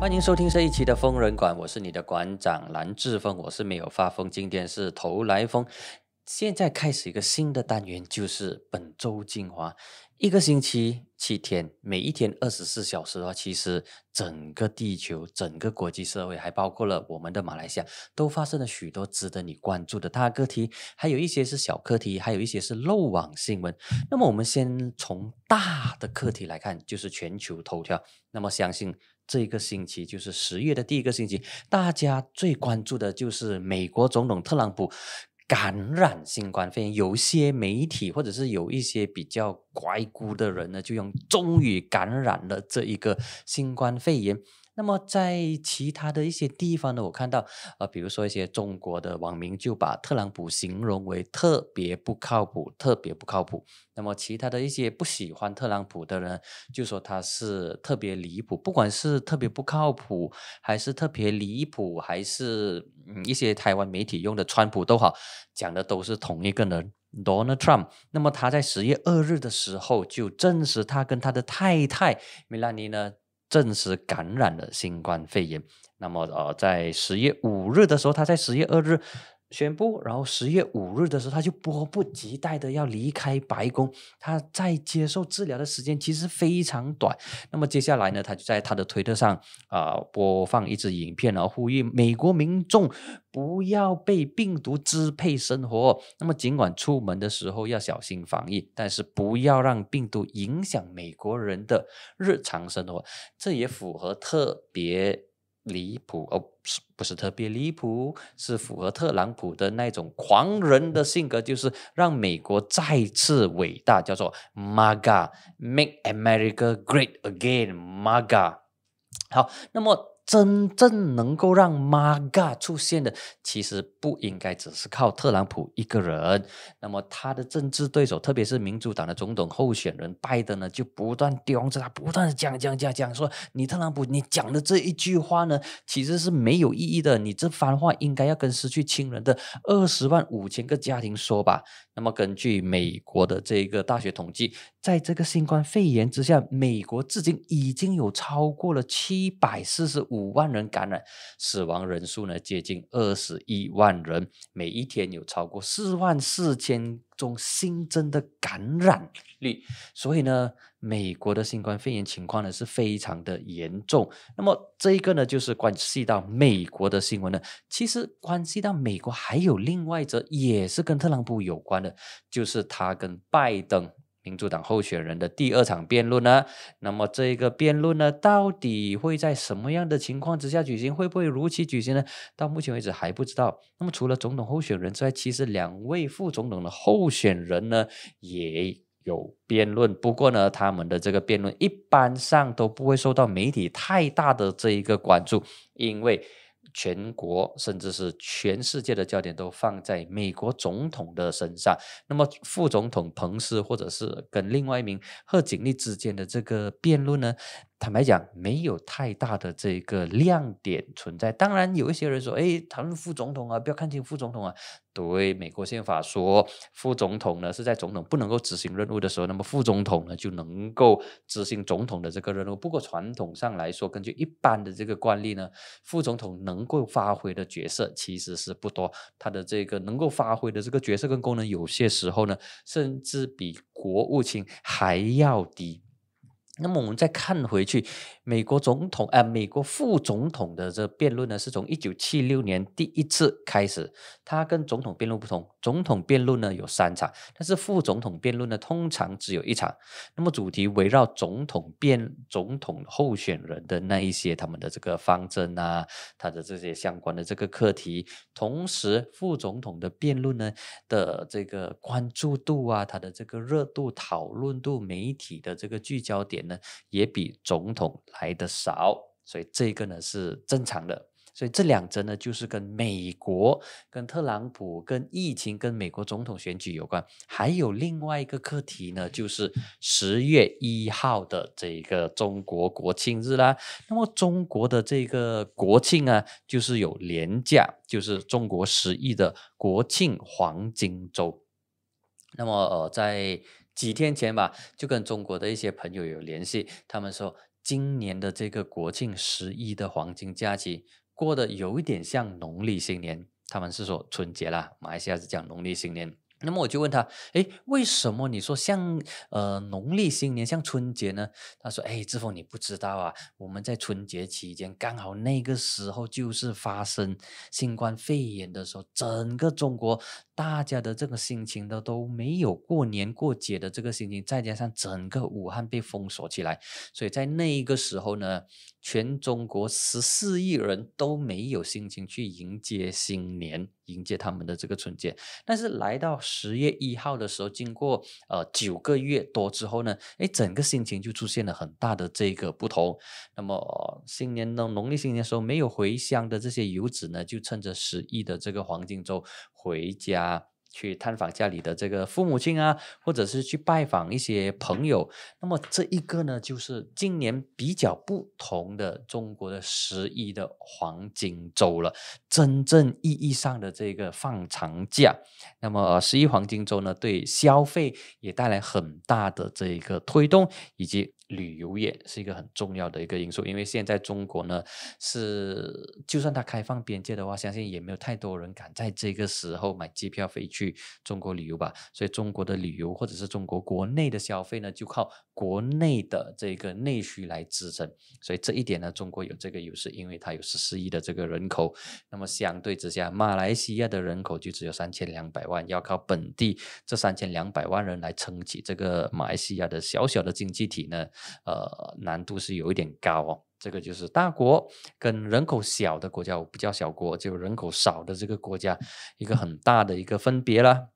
欢迎收听这一期的疯人馆，我是你的馆长蓝志峰，我是没有发疯，今天是头来疯。现在开始一个新的单元，就是本周精华。一个星期七天，每一天二十四小时的话，其实整个地球、整个国际社会，还包括了我们的马来西亚，都发生了许多值得你关注的大课题，还有一些是小课题，还有一些是漏网新闻。那么我们先从大的课题来看，就是全球头条。那么相信。这一个星期就是十月的第一个星期，大家最关注的就是美国总统特朗普感染新冠肺炎。有些媒体或者是有一些比较乖孤的人呢，就用终于感染了这一个新冠肺炎。那么，在其他的一些地方呢，我看到，呃，比如说一些中国的网民就把特朗普形容为特别不靠谱，特别不靠谱。那么，其他的一些不喜欢特朗普的人就说他是特别离谱，不管是特别不靠谱，还是特别离谱，还是一些台湾媒体用的川普都好，讲的都是同一个人，Donald Trump。那么，他在十月二日的时候就证实，他跟他的太太梅拉尼呢。证实感染了新冠肺炎。那么，呃，在十月五日的时候，他在十月二日。宣布，然后十月五日的时候，他就迫不及待的要离开白宫。他在接受治疗的时间其实非常短。那么接下来呢，他就在他的推特上啊播放一支影片，然后呼吁美国民众不要被病毒支配生活。那么尽管出门的时候要小心防疫，但是不要让病毒影响美国人的日常生活。这也符合特别。离谱哦，不是特别离谱，是符合特朗普的那种狂人的性格，就是让美国再次伟大，叫做 MAGA，Make America Great Again，MAGA。好，那么。真正能够让 MAGA 出现的，其实不应该只是靠特朗普一个人。那么他的政治对手，特别是民主党的总统候选人拜登呢，就不断刁着他，不断讲讲讲讲，说你特朗普，你讲的这一句话呢，其实是没有意义的。你这番话应该要跟失去亲人的二十万五千个家庭说吧。那么根据美国的这个大学统计，在这个新冠肺炎之下，美国至今已经有超过了七百四十五。五万人感染，死亡人数呢接近二十一万人，每一天有超过四万四千宗新增的感染率，所以呢，美国的新冠肺炎情况呢是非常的严重。那么这一个呢就是关系到美国的新闻呢，其实关系到美国还有另外一则也是跟特朗普有关的，就是他跟拜登。民主党候选人的第二场辩论呢？那么这个辩论呢，到底会在什么样的情况之下举行？会不会如期举行呢？到目前为止还不知道。那么除了总统候选人之外，其实两位副总统的候选人呢，也有辩论。不过呢，他们的这个辩论一般上都不会受到媒体太大的这一个关注，因为。全国甚至是全世界的焦点都放在美国总统的身上，那么副总统彭斯或者是跟另外一名贺锦丽之间的这个辩论呢？坦白讲，没有太大的这个亮点存在。当然，有一些人说，哎，谈论副总统啊，不要看清副总统啊。对，美国宪法说，副总统呢是在总统不能够执行任务的时候，那么副总统呢就能够执行总统的这个任务。不过，传统上来说，根据一般的这个惯例呢，副总统能够发挥的角色其实是不多。他的这个能够发挥的这个角色跟功能，有些时候呢，甚至比国务卿还要低。那么我们再看回去，美国总统啊，美国副总统的这辩论呢，是从一九七六年第一次开始。他跟总统辩论不同，总统辩论呢有三场，但是副总统辩论呢通常只有一场。那么主题围绕总统辩、总统候选人的那一些他们的这个方针啊，他的这些相关的这个课题。同时，副总统的辩论呢的这个关注度啊，他的这个热度、讨论度、媒体的这个聚焦点。也比总统来的少，所以这个呢是正常的。所以这两则呢就是跟美国、跟特朗普、跟疫情、跟美国总统选举有关。还有另外一个课题呢，就是十月一号的这个中国国庆日啦。那么中国的这个国庆啊，就是有连假，就是中国十亿的国庆黄金周。那么呃，在几天前吧，就跟中国的一些朋友有联系，他们说今年的这个国庆十一的黄金假期过得有一点像农历新年，他们是说春节啦，马来西亚是讲农历新年。那么我就问他，哎，为什么你说像呃农历新年像春节呢？他说，哎，志峰你不知道啊，我们在春节期间刚好那个时候就是发生新冠肺炎的时候，整个中国大家的这个心情的都没有过年过节的这个心情，再加上整个武汉被封锁起来，所以在那一个时候呢，全中国十四亿人都没有心情去迎接新年。迎接他们的这个春节，但是来到十月一号的时候，经过呃九个月多之后呢，哎，整个心情就出现了很大的这个不同。那么新年呢，农历新年的时候，没有回乡的这些游子呢，就趁着十一的这个黄金周回家。去探访家里的这个父母亲啊，或者是去拜访一些朋友。那么这一个呢，就是今年比较不同的中国的十一的黄金周了，真正意义上的这个放长假。那么十一黄金周呢，对消费也带来很大的这一个推动，以及。旅游业是一个很重要的一个因素，因为现在中国呢是，就算它开放边界的话，相信也没有太多人敢在这个时候买机票飞去中国旅游吧。所以中国的旅游或者是中国国内的消费呢，就靠国内的这个内需来支撑。所以这一点呢，中国有这个优势，因为它有十四亿的这个人口。那么相对之下，马来西亚的人口就只有三千两百万，要靠本地这三千两百万人来撑起这个马来西亚的小小的经济体呢。呃，难度是有一点高哦。这个就是大国跟人口小的国家，我不叫小国，就人口少的这个国家，一个很大的一个分别了。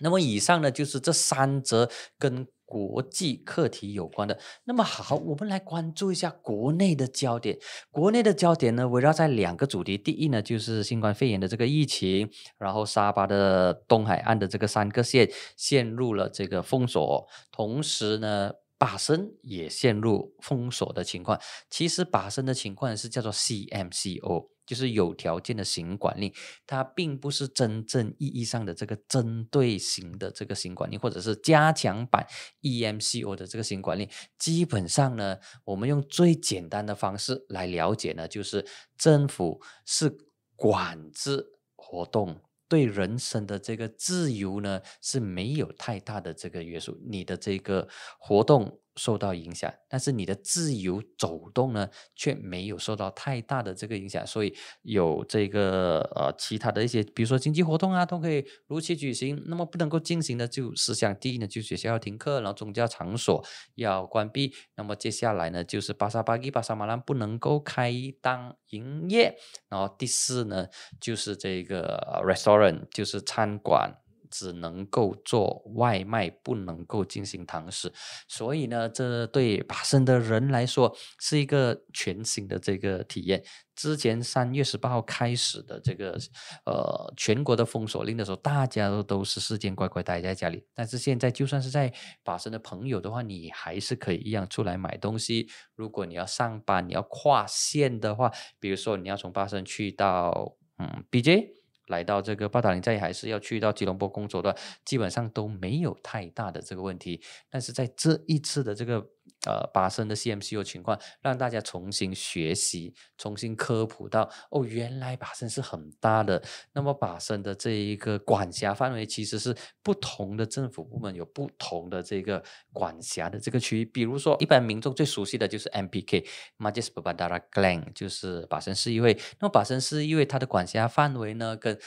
那么以上呢，就是这三则跟国际课题有关的。那么好，我们来关注一下国内的焦点。国内的焦点呢，围绕在两个主题。第一呢，就是新冠肺炎的这个疫情。然后，沙巴的东海岸的这个三个县陷入了这个封锁，同时呢。把声也陷入封锁的情况，其实把声的情况是叫做 CMCO，就是有条件的行管令，它并不是真正意义上的这个针对性的这个行管令，或者是加强版 EMCO 的这个行管令。基本上呢，我们用最简单的方式来了解呢，就是政府是管制活动。对人生的这个自由呢，是没有太大的这个约束，你的这个活动。受到影响，但是你的自由走动呢却没有受到太大的这个影响，所以有这个呃其他的一些，比如说经济活动啊都可以如期举行。那么不能够进行的就事项第一呢就学校要停课，然后宗教场所要关闭。那么接下来呢就是巴沙巴基巴沙马兰不能够开当营业。然后第四呢就是这个 restaurant 就是餐馆。只能够做外卖，不能够进行堂食，所以呢，这对巴生的人来说是一个全新的这个体验。之前三月十八号开始的这个呃全国的封锁令的时候，大家都都是世间乖乖待在家里。但是现在，就算是在巴生的朋友的话，你还是可以一样出来买东西。如果你要上班，你要跨线的话，比如说你要从巴生去到嗯 BJ。来到这个巴达林寨，还是要去到吉隆坡工作的，基本上都没有太大的这个问题。但是在这一次的这个。呃，巴生的 CMCO 情况，让大家重新学习，重新科普到哦，原来巴生是很大的。那么，巴生的这一个管辖范围其实是不同的政府部门有不同的这个管辖的这个区域。比如说，一般民众最熟悉的就是 m p k m a j i s b u d a r a g l n 就是巴生市议会。那么，巴生市议会它的管辖范围呢，跟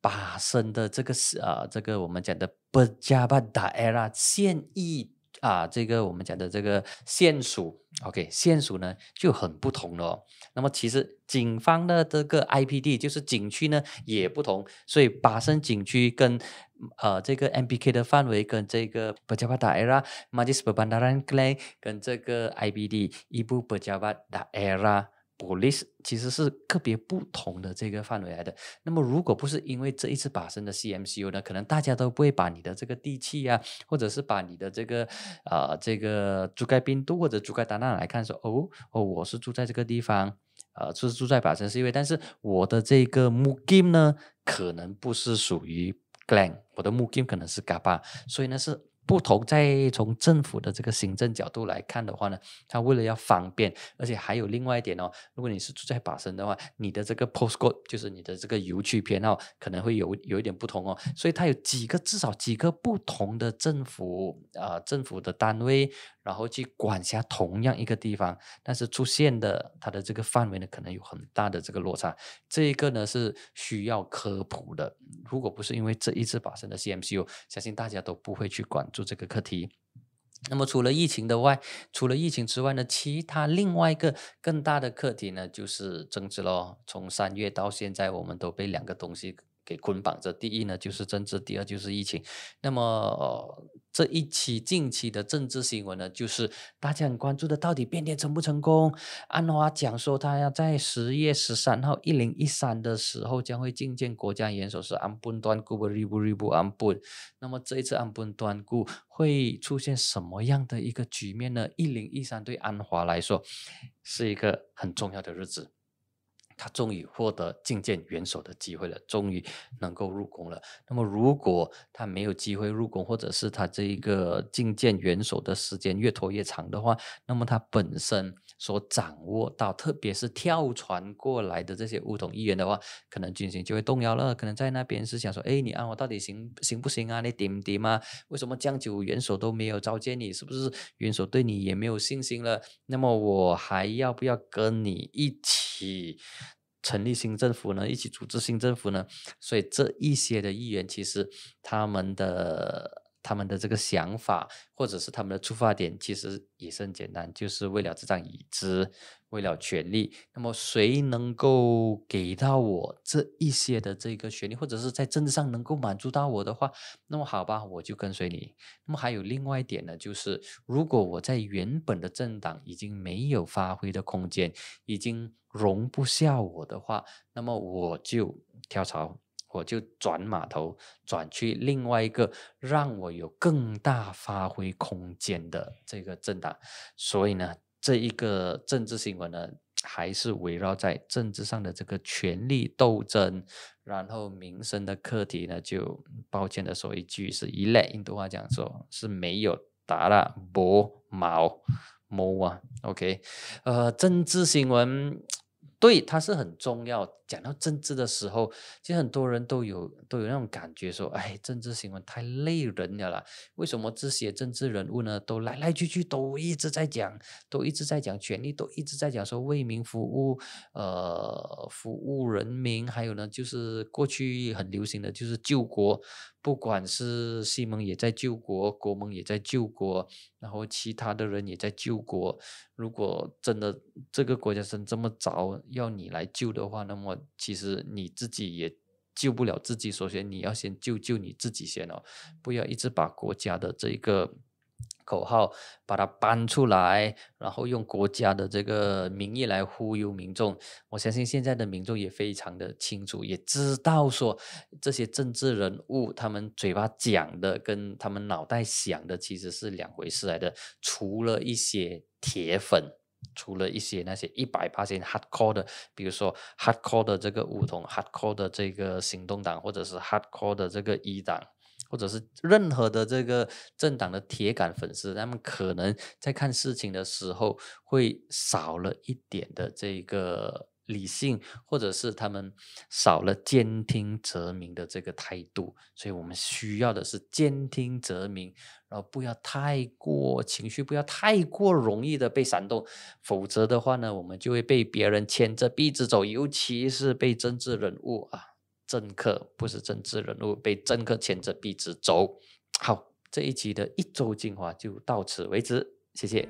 巴生的这个啊，这个我们讲的 p e j a b a d a e r a 县议。啊，这个我们讲的这个县署，OK，县署呢就很不同了。那么其实警方的这个 IPD 就是景区呢也不同，所以巴生景区跟呃这个 MPK 的范围跟这个 p e j a b a t daerah m a j i s t e i Bandaran Klang 跟这个 IPD ibu p e j a b a t daerah。police 其实是个别不同的这个范围来的。那么，如果不是因为这一次把生的 CMCU 呢，可能大家都不会把你的这个地气啊，或者是把你的这个呃这个主盖宾都或者主盖丹纳来看说哦哦，我是住在这个地方，呃，是住在把城是一位，但是我的这个木金呢，可能不是属于 Glenn，我的木金可能是 Gaba，所以呢是。不同，再从政府的这个行政角度来看的话呢，它为了要方便，而且还有另外一点哦，如果你是住在巴生的话，你的这个 postcode 就是你的这个邮区偏好可能会有有一点不同哦，所以它有几个，至少几个不同的政府啊，政府的单位。然后去管辖同样一个地方，但是出现的它的这个范围呢，可能有很大的这个落差。这一个呢是需要科普的。如果不是因为这一次发生的 c m c u 相信大家都不会去关注这个课题。那么除了疫情的外，除了疫情之外呢，其他另外一个更大的课题呢，就是政治咯。从三月到现在，我们都被两个东西。给捆绑着。第一呢就是政治，第二就是疫情。那么这一期近期的政治新闻呢，就是大家很关注的，到底变天成不成功？安华讲说，他要在十月十三号一零一三的时候将会觐见国家元首。是安本端固不利布利布安本。那么这一次安本端固会出现什么样的一个局面呢？一零一三对安华来说是一个很重要的日子。他终于获得觐见元首的机会了，终于能够入宫了。那么，如果他没有机会入宫，或者是他这一个觐见元首的时间越拖越长的话，那么他本身所掌握到，特别是跳船过来的这些乌统议员的话，可能军心就会动摇了。可能在那边是想说，哎，你按我到底行行不行啊？你顶不顶啊？为什么将就元首都没有召见你？是不是元首对你也没有信心了？那么我还要不要跟你一起？成立新政府呢？一起组织新政府呢？所以这一些的议员其实他们的他们的这个想法，或者是他们的出发点，其实也是很简单，就是为了这张椅子，为了权利。那么谁能够给到我这一些的这个权利，或者是在政治上能够满足到我的话，那么好吧，我就跟随你。那么还有另外一点呢，就是如果我在原本的政党已经没有发挥的空间，已经。容不下我的话，那么我就跳槽，我就转码头，转去另外一个让我有更大发挥空间的这个政党。所以呢，这一个政治新闻呢，还是围绕在政治上的这个权力斗争，然后民生的课题呢，就抱歉的说一句，是一类印度话讲说是没有达到，博毛毛啊。OK，呃，政治新闻。对，它是很重要。讲到政治的时候，其实很多人都有都有那种感觉，说，哎，政治新闻太累人了。啦。”为什么这些政治人物呢，都来来去去，都一直在讲，都一直在讲权力，都一直在讲说为民服务，呃，服务人民。还有呢，就是过去很流行的，就是救国。不管是西蒙也在救国，国盟也在救国。然后其他的人也在救国，如果真的这个国家生这么早要你来救的话，那么其实你自己也救不了自己，首先你要先救救你自己先哦，不要一直把国家的这一个。口号把它搬出来，然后用国家的这个名义来忽悠民众。我相信现在的民众也非常的清楚，也知道说这些政治人物他们嘴巴讲的跟他们脑袋想的其实是两回事来的。除了一些铁粉，除了一些那些一百八千 hardcore 的，比如说 hardcore 的这个五桐 h a r d c o r e 的这个行动党，或者是 hardcore 的这个一党。或者是任何的这个政党的铁杆粉丝，他们可能在看事情的时候会少了一点的这个理性，或者是他们少了兼听则明的这个态度。所以我们需要的是兼听则明，然后不要太过情绪，不要太过容易的被煽动，否则的话呢，我们就会被别人牵着鼻子走，尤其是被政治人物啊。政客不是政治人物，被政客牵着鼻子走。好，这一期的一周精华就到此为止，谢谢。